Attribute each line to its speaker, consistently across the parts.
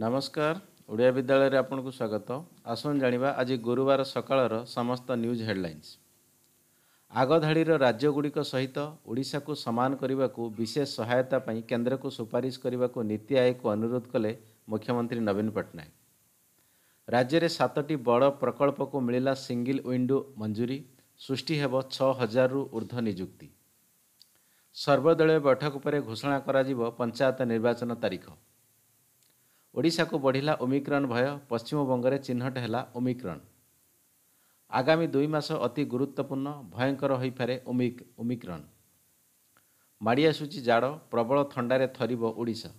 Speaker 1: ନମସ୍କାର ଓଡ଼ିଆ ବିଦ୍ୟାଳୟରେ ଆପଣଙ୍କୁ ସ୍ୱାଗତ ଆସନ୍ତୁ ଜାଣିବା ଆଜି ଗୁରୁବାର ସକାଳର ସମସ୍ତ ନ୍ୟୁଜ୍ ହେଡ଼ଲାଇନ୍ସ ଆଗଧାଡ଼ିର ରାଜ୍ୟଗୁଡ଼ିକ ସହିତ ଓଡ଼ିଶାକୁ ସମାନ କରିବାକୁ ବିଶେଷ ସହାୟତା ପାଇଁ କେନ୍ଦ୍ରକୁ ସୁପାରିଶ କରିବାକୁ ନୀତି ଆୟୋଗକୁ ଅନୁରୋଧ କଲେ ମୁଖ୍ୟମନ୍ତ୍ରୀ ନବୀନ ପଟ୍ଟନାୟକ ରାଜ୍ୟରେ ସାତଟି ବଡ଼ ପ୍ରକଳ୍ପକୁ ମିଳିଲା ସିଙ୍ଗିଲ୍ ୱିଣ୍ଡୋ ମଞ୍ଜୁରୀ ସୃଷ୍ଟି ହେବ ଛଅ ହଜାରରୁ ଉର୍ଦ୍ଧ୍ୱ ନିଯୁକ୍ତି ସର୍ବଦଳୀୟ ବୈଠକ ପରେ ଘୋଷଣା କରାଯିବ ପଞ୍ଚାୟତ ନିର୍ବାଚନ ତାରିଖ ଓଡ଼ିଶାକୁ ବଢ଼ିଲା ଓମିକ୍ରନ୍ ଭୟ ପଶ୍ଚିମବଙ୍ଗରେ ଚିହ୍ନଟ ହେଲା ଓମିକ୍ରନ୍ ଆଗାମୀ ଦୁଇ ମାସ ଅତି ଗୁରୁତ୍ୱପୂର୍ଣ୍ଣ ଭୟଙ୍କର ହୋଇପାରେ ଓମିକ୍ରନ୍ ମାଡ଼ି ଆସୁଛି ଜାଡ଼ ପ୍ରବଳ ଥଣ୍ଡାରେ ଥରିବ ଓଡ଼ିଶା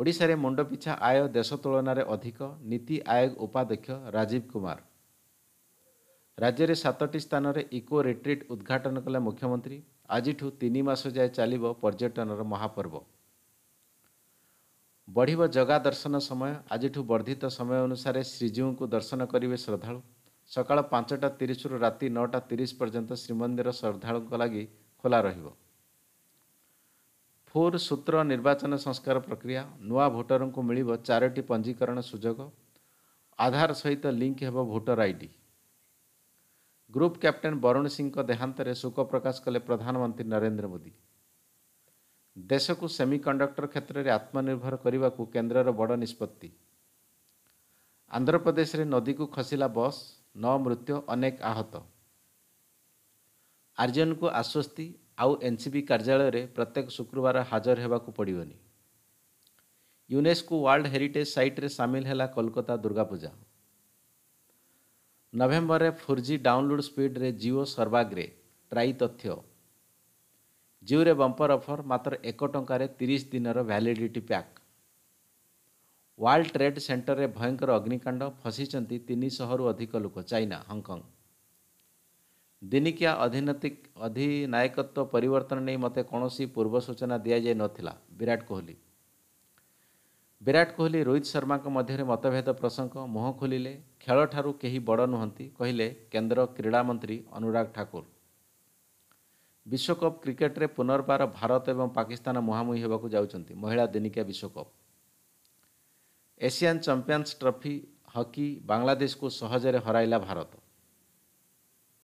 Speaker 1: ଓଡ଼ିଶାରେ ମୁଣ୍ଡପିଛା ଆୟ ଦେଶ ତୁଳନାରେ ଅଧିକ ନୀତି ଆୟୋଗ ଉପାଧ୍ୟକ୍ଷ ରାଜୀବ କୁମାର ରାଜ୍ୟରେ ସାତଟି ସ୍ଥାନରେ ଇକୋ ରିଟ୍ରିଟ୍ ଉଦ୍ଘାଟନ କଲେ ମୁଖ୍ୟମନ୍ତ୍ରୀ ଆଜିଠୁ ତିନି ମାସ ଯାଏ ଚାଲିବ ପର୍ଯ୍ୟଟନର ମହାପର୍ବ ବଢ଼ିବ ଜଗା ଦର୍ଶନ ସମୟ ଆଜିଠୁ ବର୍ଦ୍ଧିତ ସମୟ ଅନୁସାରେ ଶ୍ରୀଜୀଉଙ୍କୁ ଦର୍ଶନ କରିବେ ଶ୍ରଦ୍ଧାଳୁ ସକାଳ ପାଞ୍ଚଟା ତିରିଶରୁ ରାତି ନଅଟା ତିରିଶ ପର୍ଯ୍ୟନ୍ତ ଶ୍ରୀମନ୍ଦିର ଶ୍ରଦ୍ଧାଳୁଙ୍କ ଲାଗି ଖୋଲା ରହିବ ଫୁର୍ ସୂତ୍ର ନିର୍ବାଚନ ସଂସ୍କାର ପ୍ରକ୍ରିୟା ନୂଆ ଭୋଟରଙ୍କୁ ମିଳିବ ଚାରୋଟି ପଞ୍ଜୀକରଣ ସୁଯୋଗ ଆଧାର ସହିତ ଲିଙ୍କ୍ ହେବ voter I D group captain Varun ସିଂଙ୍କ ଦେହାନ୍ତରେ ଶୋକ ପ୍ରକାଶ କଲେ ପ୍ରଧାନମନ୍ତ୍ରୀ ନରେନ୍ଦ୍ର ମୋଦି ଦେଶକୁ ସେମି କଣ୍ଡକ୍ଟର କ୍ଷେତ୍ରରେ ଆତ୍ମନିର୍ଭର କରିବାକୁ କେନ୍ଦ୍ରର ବଡ଼ ନିଷ୍ପତ୍ତି ଆନ୍ଧ୍ରପ୍ରଦେଶରେ ନଦୀକୁ ଖସିଲା ବସ୍ ନଅ ମୃତ୍ୟୁ ଅନେକ ଆହତ ଆର୍ଯ୍ୟନକୁ ଆଶ୍ୱସ୍ତି ଆଉ ଏନ୍ସିବି କାର୍ଯ୍ୟାଳୟରେ ପ୍ରତ୍ୟେକ ଶୁକ୍ରବାର ହାଜର ହେବାକୁ ପଡ଼ିବନି ୟୁନେସ୍କୋ ୱାର୍ଲଡ ହେରିଟେଜ୍ ସାଇଟ୍ରେ ସାମିଲ ହେଲା କୋଲକାତା ଦୁର୍ଗାପୂଜା ନଭେମ୍ବରରେ ଫୋର୍ ଜି ଡାଉନଲୋଡ୍ ସ୍ପିଡ଼୍ରେ ଜିଓ ସର୍ବାଗ୍ରେ ଟ୍ରାଇ ତଥ୍ୟ ଜିଓରେ ବମ୍ପର ଅଫର୍ ମାତ୍ର ଏକ ଟଙ୍କାରେ ତିରିଶ ଦିନର ଭ୍ୟାଲିଡ଼ିଟି ପ୍ୟାକ୍ ୱାର୍ଲଡ଼ ଟ୍ରେଡ୍ ସେଣ୍ଟରରେ ଭୟଙ୍କର ଅଗ୍ନିକାଣ୍ଡ ଫସିଛନ୍ତି ତିନିଶହରୁ ଅଧିକ ଲୋକ ଚାଇନା ହଂକଂ ଦିନିକିଆ ଅଧିନତିକ ଅଧିନାୟକତ୍ୱ ପରିବର୍ତ୍ତନ ନେଇ ମୋତେ କୌଣସି ପୂର୍ବ ସୂଚନା ଦିଆଯାଇ ନଥିଲା ବିରାଟ କୋହଲି ବିରାଟ କୋହଲି ରୋହିତ ଶର୍ମାଙ୍କ ମଧ୍ୟରେ ମତଭେଦ ପ୍ରସଙ୍ଗ ମୁହଁ ଖୋଲିଲେ ଖେଳଠାରୁ କେହି ବଡ଼ ନୁହନ୍ତି କହିଲେ କେନ୍ଦ୍ର କ୍ରୀଡ଼ାମନ୍ତ୍ରୀ ଅନୁରାଗ ଠାକୁର ବିଶ୍ୱକପ୍ କ୍ରିକେଟରେ ପୁନର୍ବାର ଭାରତ ଏବଂ ପାକିସ୍ତାନ ମୁହାଁମୁହିଁ ହେବାକୁ ଯାଉଛନ୍ତି ମହିଳା ଦିନିକିଆ ବିଶ୍ୱକପ୍ ଏସିଆନ୍ ଚାମ୍ପିୟନ୍ସ ଟ୍ରଫି ହକି ବାଂଲାଦେଶକୁ ସହଜରେ ହରାଇଲା ଭାରତ